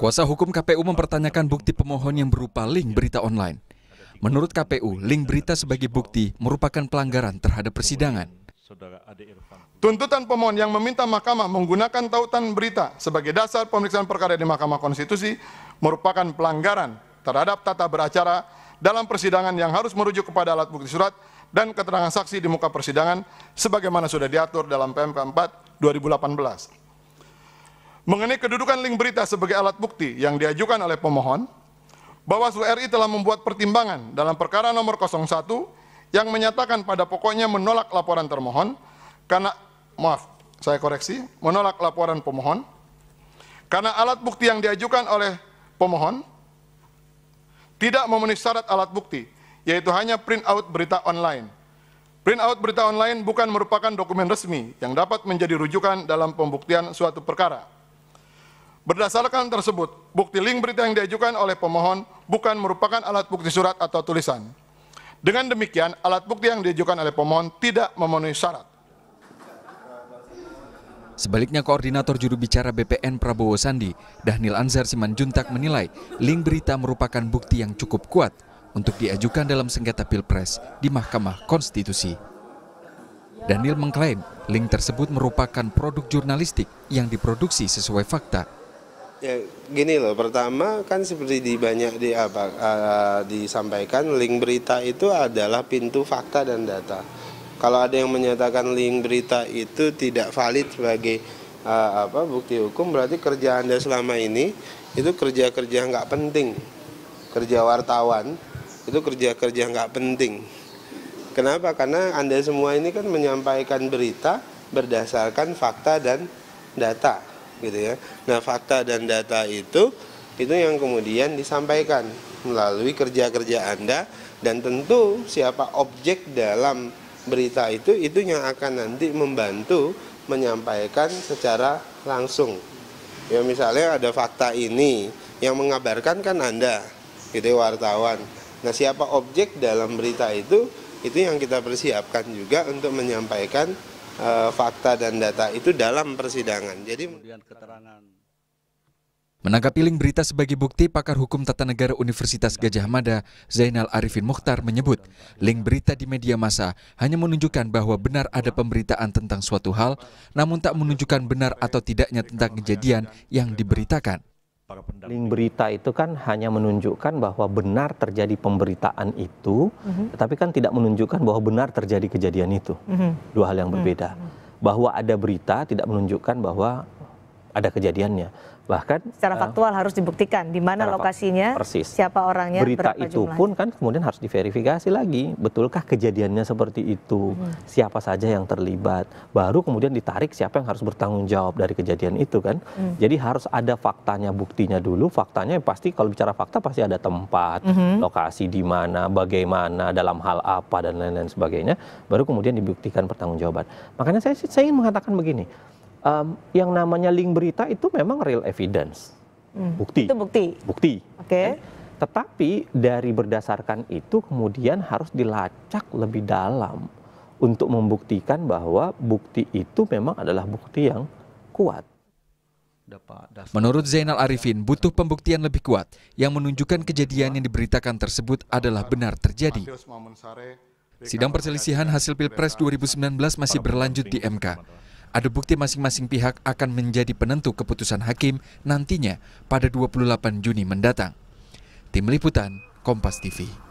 Kuasa hukum KPU mempertanyakan bukti pemohon yang berupa link berita online. Menurut KPU, link berita sebagai bukti merupakan pelanggaran terhadap persidangan. Tuntutan pemohon yang meminta mahkamah menggunakan tautan berita sebagai dasar pemeriksaan perkara di Mahkamah Konstitusi merupakan pelanggaran terhadap tata beracara dalam persidangan yang harus merujuk kepada alat bukti surat dan keterangan saksi di muka persidangan sebagaimana sudah diatur dalam PMK 4 2018 mengenai kedudukan link berita sebagai alat bukti yang diajukan oleh pemohon, Bawaslu RI telah membuat pertimbangan dalam perkara nomor 01 yang menyatakan pada pokoknya menolak laporan termohon karena maaf, saya koreksi, menolak laporan pemohon karena alat bukti yang diajukan oleh pemohon tidak memenuhi syarat alat bukti, yaitu hanya print out berita online. Print out berita online bukan merupakan dokumen resmi yang dapat menjadi rujukan dalam pembuktian suatu perkara Berdasarkan tersebut, bukti link berita yang diajukan oleh pemohon bukan merupakan alat bukti surat atau tulisan. Dengan demikian, alat bukti yang diajukan oleh pemohon tidak memenuhi syarat. Sebaliknya koordinator juru bicara BPN Prabowo Sandi, Dahnil Anzar Simanjuntak menilai link berita merupakan bukti yang cukup kuat untuk diajukan dalam sengketa Pilpres di Mahkamah Konstitusi. Daniel mengklaim link tersebut merupakan produk jurnalistik yang diproduksi sesuai fakta ya gini loh pertama kan seperti di banyak di apa uh, disampaikan link berita itu adalah pintu fakta dan data kalau ada yang menyatakan link berita itu tidak valid sebagai uh, apa bukti hukum berarti kerja anda selama ini itu kerja kerja nggak penting kerja wartawan itu kerja kerja nggak penting kenapa karena anda semua ini kan menyampaikan berita berdasarkan fakta dan data gitu ya. Nah fakta dan data itu itu yang kemudian disampaikan melalui kerja-kerja Anda dan tentu siapa objek dalam berita itu itu yang akan nanti membantu menyampaikan secara langsung. Ya misalnya ada fakta ini yang mengabarkan kan Anda gitu ya, wartawan. Nah, siapa objek dalam berita itu itu yang kita persiapkan juga untuk menyampaikan Eh, fakta dan data itu dalam persidangan. Jadi kemudian keterangan Menanggapi link berita sebagai bukti, pakar hukum tata negara Universitas Gajah Mada, Zainal Arifin Mukhtar menyebut, link berita di media massa hanya menunjukkan bahwa benar ada pemberitaan tentang suatu hal, namun tak menunjukkan benar atau tidaknya tentang kejadian yang diberitakan. Link berita itu kan hanya menunjukkan bahwa benar terjadi pemberitaan itu, mm-hmm. tapi kan tidak menunjukkan bahwa benar terjadi kejadian itu. Mm-hmm. Dua hal yang berbeda. Mm-hmm. Bahwa ada berita tidak menunjukkan bahwa ada kejadiannya. Bahkan secara eh, faktual uh, harus dibuktikan di mana lokasinya, persis. siapa orangnya, berita berapa itu jumlahnya. pun kan kemudian harus diverifikasi lagi, betulkah kejadiannya seperti itu, hmm. siapa saja yang terlibat, baru kemudian ditarik siapa yang harus bertanggung jawab dari kejadian itu kan. Hmm. Jadi harus ada faktanya, buktinya dulu, faktanya pasti kalau bicara fakta pasti ada tempat, hmm. lokasi di mana, bagaimana, dalam hal apa dan lain-lain sebagainya, baru kemudian dibuktikan pertanggungjawaban. Makanya saya saya ingin mengatakan begini, um, yang namanya link berita itu memang real evidence, hmm. bukti. Itu bukti. Bukti. Oke. Okay. Tetapi dari berdasarkan itu kemudian harus dilacak lebih dalam untuk membuktikan bahwa bukti itu memang adalah bukti yang kuat. Menurut Zainal Arifin, butuh pembuktian lebih kuat yang menunjukkan kejadian yang diberitakan tersebut adalah benar terjadi. Sidang perselisihan hasil Pilpres 2019 masih berlanjut di MK. Adu bukti masing-masing pihak akan menjadi penentu keputusan hakim nantinya pada 28 Juni mendatang. Tim Liputan, Kompas TV.